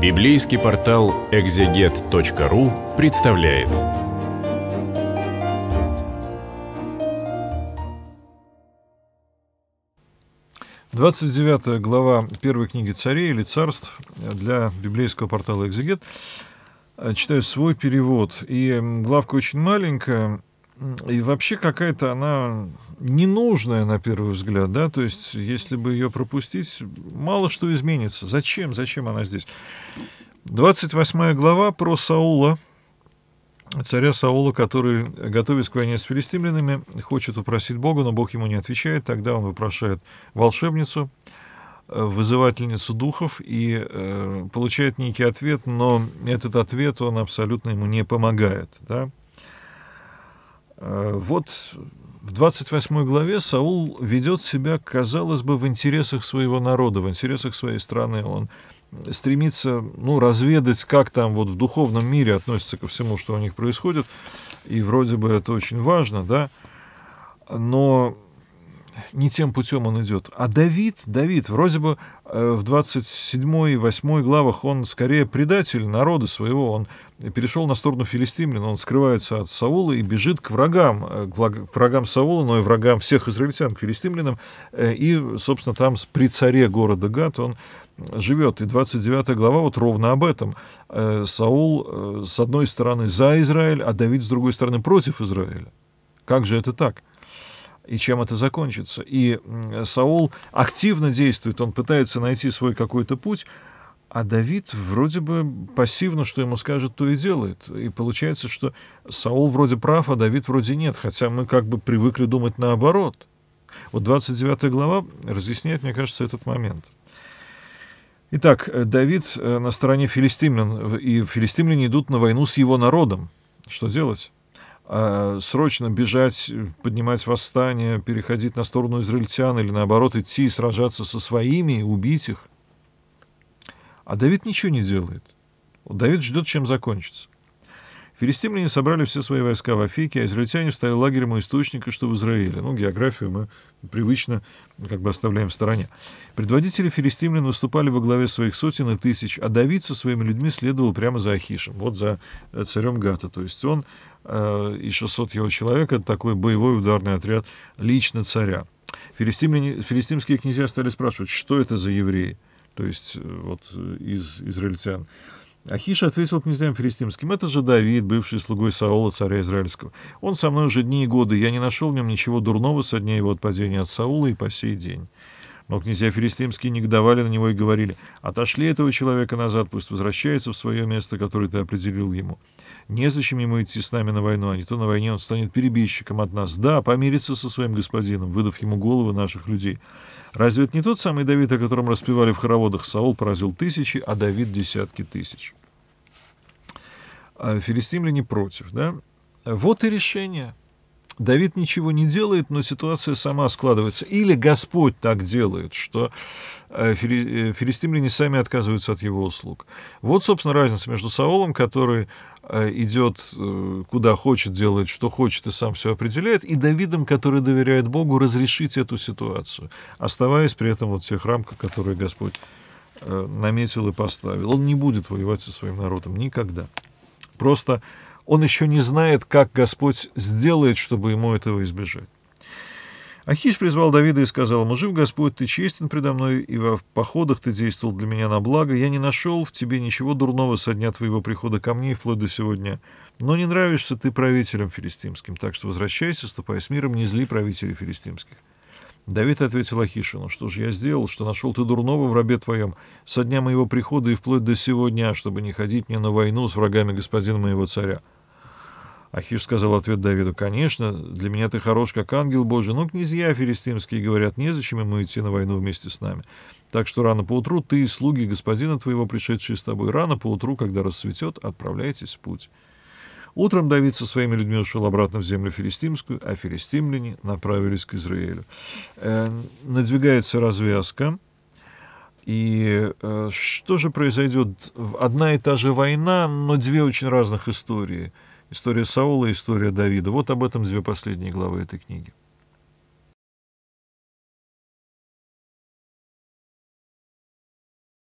Библейский портал экзегет.ру представляет. Двадцать девятая глава первой книги царей или царств для библейского портала «Экзегет». Читаю свой перевод. И главка очень маленькая, и вообще какая-то она ненужная на первый взгляд, да, то есть если бы ее пропустить, мало что изменится. Зачем, зачем она здесь? 28 глава про Саула, царя Саула, который, готовясь к войне с филистимлянами, хочет упросить Бога, но Бог ему не отвечает, тогда он вопрошает волшебницу, э, вызывательницу духов и э, получает некий ответ, но этот ответ, он абсолютно ему не помогает, да, Э, вот в 28 главе Саул ведет себя, казалось бы, в интересах своего народа, в интересах своей страны. Он стремится ну, разведать, как там вот в духовном мире относится ко всему, что у них происходит. И вроде бы это очень важно, да. Но не тем путем он идет. А Давид, Давид, вроде бы э, в 27 и 8 главах он скорее предатель народа своего, он перешел на сторону филистимлян, он скрывается от Саула и бежит к врагам, э, к врагам Саула, но и врагам всех израильтян, к филистимлянам, э, и, собственно, там при царе города Гат он э, живет. И 29 глава вот ровно об этом. Саул, с одной стороны, за Израиль, а Давид, с другой стороны, против Израиля. Как же это так? и чем это закончится. И Саул активно действует, он пытается найти свой какой-то путь, а Давид вроде бы пассивно, что ему скажет, то и делает. И получается, что Саул вроде прав, а Давид вроде нет, хотя мы как бы привыкли думать наоборот. Вот 29 глава разъясняет, мне кажется, этот момент. Итак, Давид э, на стороне филистимлян, и филистимляне идут на войну с его народом. Что делать? А, срочно бежать, э, поднимать восстание, переходить на сторону израильтян или наоборот идти и сражаться со своими, и убить их. А Давид ничего не делает. Давид ждет, чем закончится. Филистимляне собрали все свои войска в Афике, а израильтяне встали лагерем у источника, что в Израиле. Ну, географию мы привычно как бы оставляем в стороне. Предводители филистимлян выступали во главе своих сотен и тысяч, а Давид со своими людьми следовал прямо за Ахишем, вот за э, царем Гата. То есть он э, и 600 его человек — это такой боевой ударный отряд лично царя. филистимские князья стали спрашивать, что это за евреи, то есть э, вот э, из израильтян. Ахиша ответил князьям филистимским, «Это же Давид, бывший слугой Саула, царя Израильского. Он со мной уже дни и годы, я не нашел в нем ничего дурного со дня его отпадения от Саула и по сей день». Но князья филистимские негодовали на него и говорили, «Отошли этого человека назад, пусть возвращается в свое место, которое ты определил ему. Незачем ему идти с нами на войну, а не то на войне он станет перебежчиком от нас. Да, помирится со своим господином, выдав ему головы наших людей. Разве это не тот самый Давид, о котором распевали в хороводах? Саул поразил тысячи, а Давид — десятки тысяч». А филистимляне против, да? Вот и решение — Давид ничего не делает, но ситуация сама складывается. Или Господь так делает, что э, э, филистимляне сами отказываются от его услуг. Вот, собственно, разница между Саулом, который э, идет куда хочет, делает что хочет и сам все определяет, и Давидом, который доверяет Богу разрешить эту ситуацию, оставаясь при этом вот в тех рамках, которые Господь наметил и поставил. Он не будет воевать со своим народом никогда. Просто он еще не знает, как Господь сделает, чтобы ему этого избежать. Ахиш призвал Давида и сказал ему, «Жив Господь, ты честен предо мной, и во походах ты действовал для меня на благо. Я не нашел в тебе ничего дурного со дня твоего прихода ко мне вплоть до сегодня. Но не нравишься ты правителям филистимским, так что возвращайся, ступай с миром, не зли правителей филистимских». Давид ответил Ахишину, «Что же я сделал, что нашел ты дурного в рабе твоем со дня моего прихода и вплоть до сегодня, чтобы не ходить мне на войну с врагами господина моего царя?» Ахиш сказал ответ Давиду, «Конечно, для меня ты хорош, как ангел Божий, но князья филистимские говорят, незачем ему идти на войну вместе с нами. Так что рано поутру ты и слуги господина твоего, пришедшие с тобой, рано поутру, когда рассветет, отправляйтесь в путь». Утром Давид со своими людьми ушел обратно в землю филистимскую, а филистимляне направились к Израилю. Э, надвигается развязка, и э, что же произойдет? Одна и та же война, но две очень разных истории – История Саула и история Давида. Вот об этом две последние главы этой книги.